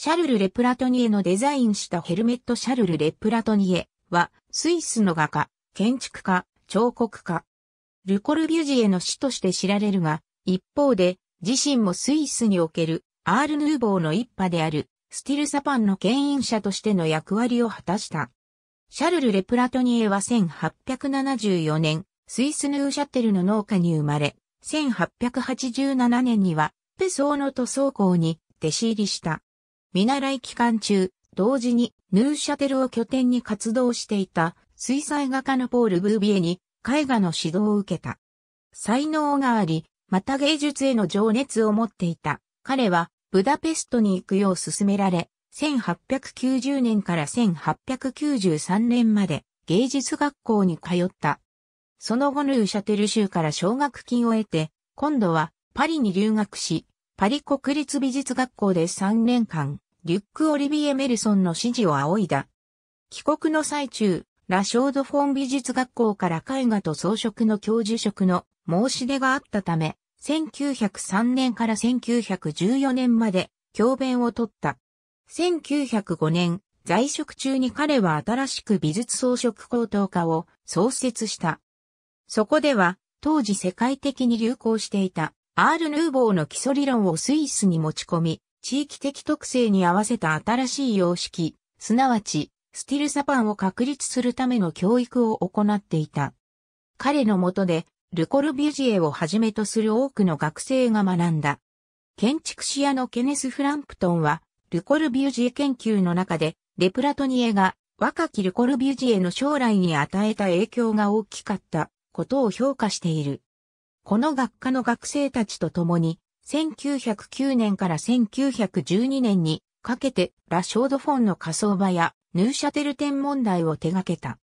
シャルル・レプラトニエのデザインしたヘルメットシャルル・レプラトニエは、スイスの画家、建築家、彫刻家。ルコルビュジエの死として知られるが、一方で、自身もスイスにおける、アール・ヌーボーの一派である、スティル・サパンの牽引者としての役割を果たした。シャルル・レプラトニエは1874年、スイス・ヌーシャテルの農家に生まれ、1887年には、ペソーノ塗装工に弟子入りした。見習い期間中、同時にヌーシャテルを拠点に活動していた水彩画家のポール・ブービエに絵画の指導を受けた。才能があり、また芸術への情熱を持っていた。彼はブダペストに行くよう勧められ、1890年から1893年まで芸術学校に通った。その後ヌーシャテル州から奨学金を得て、今度はパリに留学し、パリ国立美術学校で3年間リュック・オリビエ・メルソンの指示を仰いだ。帰国の最中、ラショード・フォン美術学校から絵画と装飾の教授職の申し出があったため、1903年から1914年まで教鞭を取った。1905年、在職中に彼は新しく美術装飾高等科を創設した。そこでは、当時世界的に流行していた、アール・ヌーボーの基礎理論をスイスに持ち込み、地域的特性に合わせた新しい様式、すなわち、スティルサパンを確立するための教育を行っていた。彼の下で、ルコルビュジエをはじめとする多くの学生が学んだ。建築士屋のケネス・フランプトンは、ルコルビュジエ研究の中で、レプラトニエが若きルコルビュジエの将来に与えた影響が大きかったことを評価している。この学科の学生たちと共に、1909年から1912年にかけてラショードフォンの仮想場やヌーシャテル展問題を手掛けた。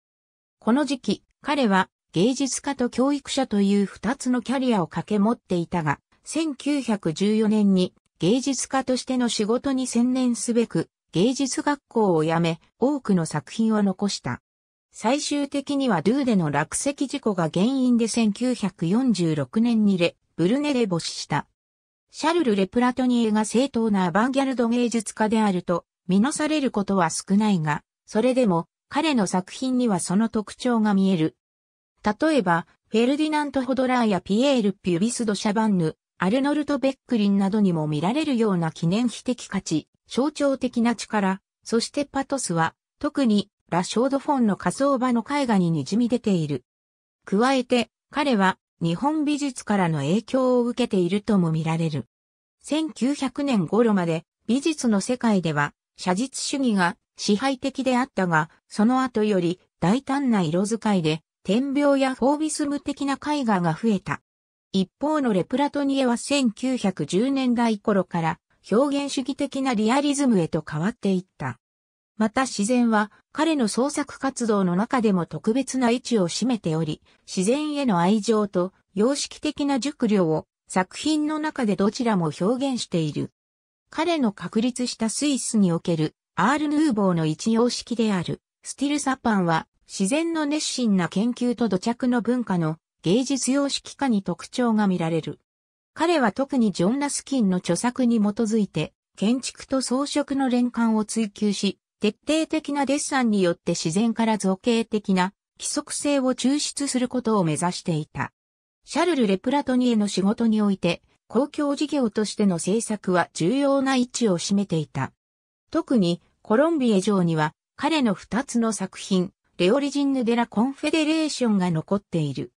この時期、彼は芸術家と教育者という二つのキャリアを掛け持っていたが、1914年に芸術家としての仕事に専念すべく芸術学校を辞め多くの作品を残した。最終的にはドゥーでの落石事故が原因で1946年にレ・ブルネで没死した。シャルル・レプラトニエが正当なアバンギャルド芸術家であると見なされることは少ないが、それでも彼の作品にはその特徴が見える。例えば、フェルディナント・ホドラーやピエール・ピュビスド・シャバンヌ、アルノルト・ベックリンなどにも見られるような記念碑的価値、象徴的な力、そしてパトスは、特にラ・ショードフォンの仮想場の絵画に滲み出ている。加えて、彼は日本美術からの影響を受けているとも見られる。1900年頃まで美術の世界では写実主義が支配的であったが、その後より大胆な色使いで点描やフォービスム的な絵画が増えた。一方のレプラトニエは1910年代頃から表現主義的なリアリズムへと変わっていった。また自然は彼の創作活動の中でも特別な位置を占めており、自然への愛情と様式的な熟慮を作品の中でどちらも表現している。彼の確立したスイスにおけるアール・ヌーボーの一様式であるスティル・サパンは自然の熱心な研究と土着の文化の芸術様式化に特徴が見られる。彼は特にジョン・ラスキンの著作に基づいて建築と装飾の連関を追求し、徹底的なデッサンによって自然から造形的な規則性を抽出することを目指していた。シャルル・レプラトニエの仕事において、公共事業としての制作は重要な位置を占めていた。特にコロンビエ城には彼の二つの作品、レオリジンヌ・デラ・コンフェデレーションが残っている。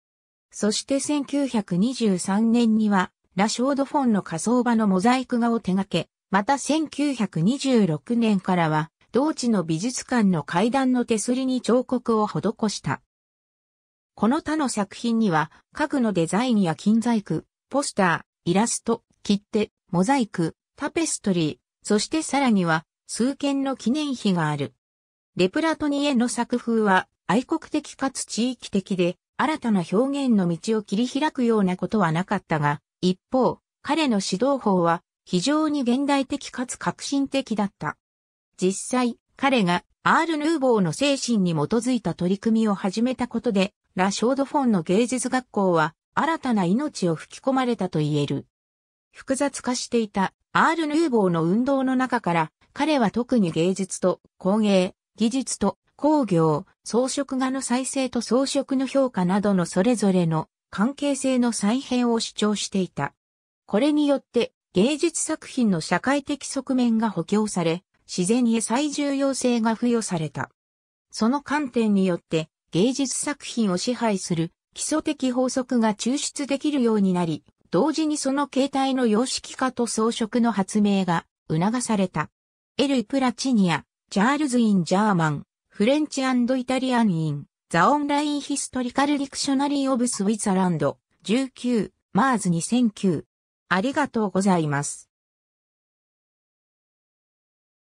そして1923年には、ラショード・フォンの仮想場のモザイク画を手掛け、また1926年からは、同地の美術館の階段の手すりに彫刻を施した。この他の作品には、家具のデザインや金細工、ポスター、イラスト、切手、モザイク、タペストリー、そしてさらには、数件の記念碑がある。レプラトニエの作風は、愛国的かつ地域的で、新たな表現の道を切り開くようなことはなかったが、一方、彼の指導法は非常に現代的かつ革新的だった。実際、彼がアール・ヌーボーの精神に基づいた取り組みを始めたことで、ラ・ショードフォンの芸術学校は新たな命を吹き込まれたと言える。複雑化していたアール・ヌーボーの運動の中から、彼は特に芸術と工芸、技術と工業、装飾画の再生と装飾の評価などのそれぞれの関係性の再編を主張していた。これによって芸術作品の社会的側面が補強され、自然へ最重要性が付与された。その観点によって芸術作品を支配する基礎的法則が抽出できるようになり、同時にその形態の様式化と装飾の発明が促された。エル・プラチニア、チャールズ・イン・ジャーマン、フレンチイタリアン・イン、ザ・オンライン・ヒストリカル・ディクショナリー・オブ・スウィザランド、19、マーズ2009。ありがとうございます。